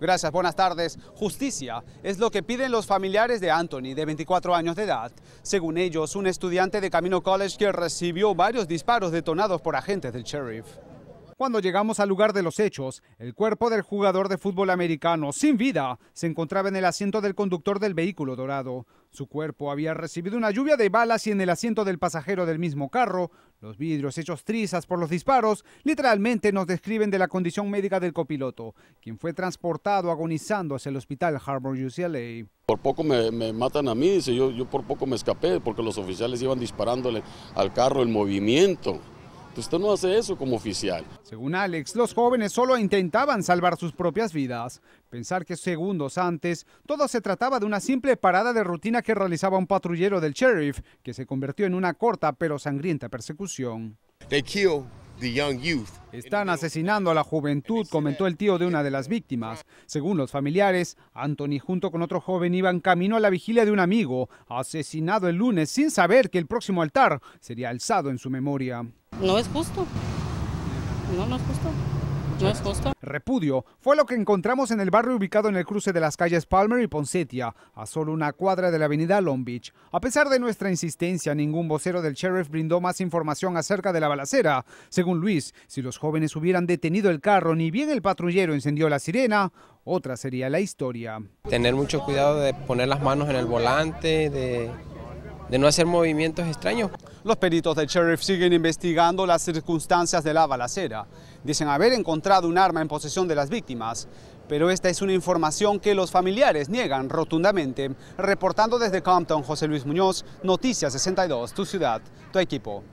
Gracias, buenas tardes. Justicia es lo que piden los familiares de Anthony, de 24 años de edad. Según ellos, un estudiante de Camino College que recibió varios disparos detonados por agentes del sheriff. Cuando llegamos al lugar de los hechos, el cuerpo del jugador de fútbol americano, sin vida, se encontraba en el asiento del conductor del vehículo dorado. Su cuerpo había recibido una lluvia de balas y en el asiento del pasajero del mismo carro, los vidrios hechos trizas por los disparos, literalmente nos describen de la condición médica del copiloto, quien fue transportado agonizando hacia el hospital Harbor UCLA. Por poco me, matan a mí, dice, yo por poco me escapé porque los oficiales iban disparándole al carro el movimiento usted no hace eso como oficial. Según Alex, los jóvenes solo intentaban salvar sus propias vidas. Pensar que segundos antes todo se trataba de una simple parada de rutina que realizaba un patrullero del sheriff, que se convirtió en una corta pero sangrienta persecución. They están asesinando a la juventud, comentó el tío de una de las víctimas. Según los familiares, Anthony junto con otro joven iban camino a la vigilia de un amigo, asesinado el lunes sin saber que el próximo altar sería alzado en su memoria. No es justo. No, no es Repudio fue lo que encontramos en el barrio ubicado en el cruce de las calles Palmer y Ponsetia, a solo una cuadra de la avenida Long Beach. A pesar de nuestra insistencia, ningún vocero del sheriff brindó más información acerca de la balacera. Según Luis, si los jóvenes hubieran detenido el carro ni bien el patrullero encendió la sirena, otra sería la historia. Tener mucho cuidado de poner las manos en el volante, de no hacer movimientos extraños. Los peritos del sheriff siguen investigando las circunstancias de la balacera. Dicen haber encontrado un arma en posesión de las víctimas, pero esta es una información que los familiares niegan rotundamente. Reportando desde Compton, José Luis Muñoz, Noticias 62, tu ciudad, tu equipo.